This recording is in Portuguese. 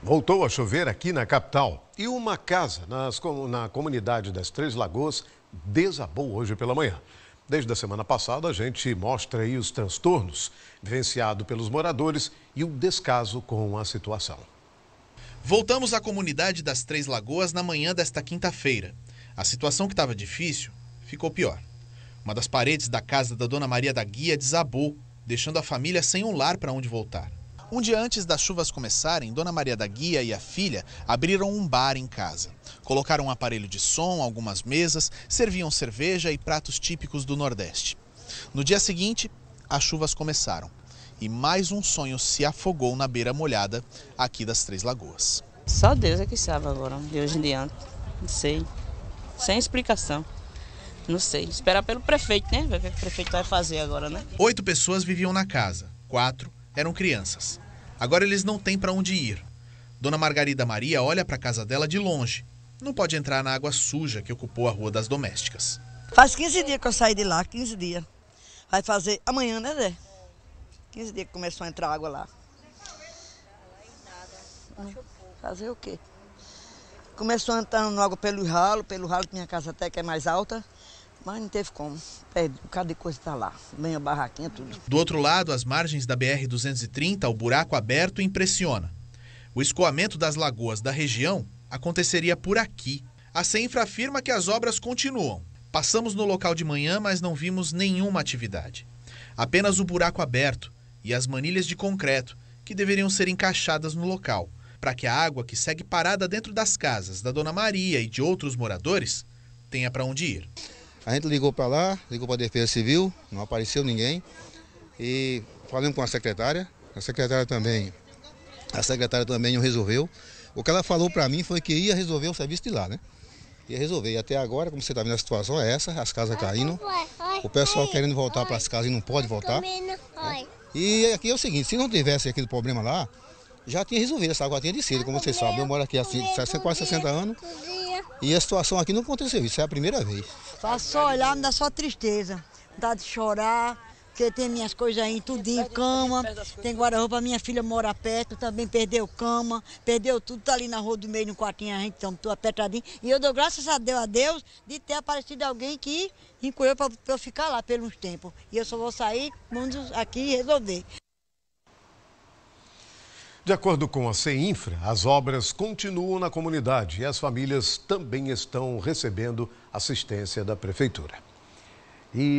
Voltou a chover aqui na capital e uma casa nas, na comunidade das Três Lagoas desabou hoje pela manhã. Desde a semana passada, a gente mostra aí os transtornos vivenciados pelos moradores e o descaso com a situação. Voltamos à comunidade das Três Lagoas na manhã desta quinta-feira. A situação que estava difícil ficou pior. Uma das paredes da casa da Dona Maria da Guia desabou, deixando a família sem um lar para onde voltar. Um dia antes das chuvas começarem, Dona Maria da Guia e a filha abriram um bar em casa. Colocaram um aparelho de som, algumas mesas, serviam cerveja e pratos típicos do Nordeste. No dia seguinte, as chuvas começaram e mais um sonho se afogou na beira molhada aqui das Três Lagoas. Só Deus é que sabe agora, de hoje em diante. Não sei. Sem explicação. Não sei. Esperar pelo prefeito, né? Ver o que o prefeito vai fazer agora, né? Oito pessoas viviam na casa. Quatro eram crianças. Agora eles não têm para onde ir. Dona Margarida Maria olha para a casa dela de longe. Não pode entrar na água suja que ocupou a Rua das Domésticas. Faz 15 dias que eu saí de lá, 15 dias. Vai fazer amanhã, né, Zé? 15 dias que começou a entrar água lá. Fazer o quê? Começou entrando água pelo ralo, pelo ralo que minha casa até que é mais alta. Mas não teve como. É, cada coisa está lá. Vem a barraquinha, tudo. Do outro lado, as margens da BR-230, o buraco aberto, impressiona. O escoamento das lagoas da região aconteceria por aqui. A CENFRA afirma que as obras continuam. Passamos no local de manhã, mas não vimos nenhuma atividade. Apenas o buraco aberto e as manilhas de concreto, que deveriam ser encaixadas no local, para que a água que segue parada dentro das casas da Dona Maria e de outros moradores tenha para onde ir. A gente ligou para lá, ligou para a Defesa Civil, não apareceu ninguém. E falamos com a secretária, a secretária também, a secretária também não resolveu. O que ela falou para mim foi que ia resolver o serviço de lá, né? Ia resolver. E até agora, como você está vendo, a situação é essa, as casas caindo, o pessoal querendo voltar para as casas e não pode voltar. Né? E aqui é o seguinte, se não tivesse aquele problema lá, já tinha resolvido essa água tinha de como vocês sabem. Eu moro aqui há quase 60 anos. E a situação aqui não aconteceu isso, é a primeira vez. Só, só olhar me dá só tristeza, dá de chorar, porque tem minhas coisas aí, tudinho, cama, tem guarda-roupa, minha filha mora perto, também perdeu cama, perdeu tudo, tá ali na rua do meio, no quartinho, a gente tá tudo apertadinho. E eu dou graças a Deus, a Deus de ter aparecido alguém que encolheu para eu ficar lá por uns tempos. E eu só vou sair quando aqui resolver. De acordo com a CEINFRA, as obras continuam na comunidade e as famílias também estão recebendo assistência da Prefeitura. E...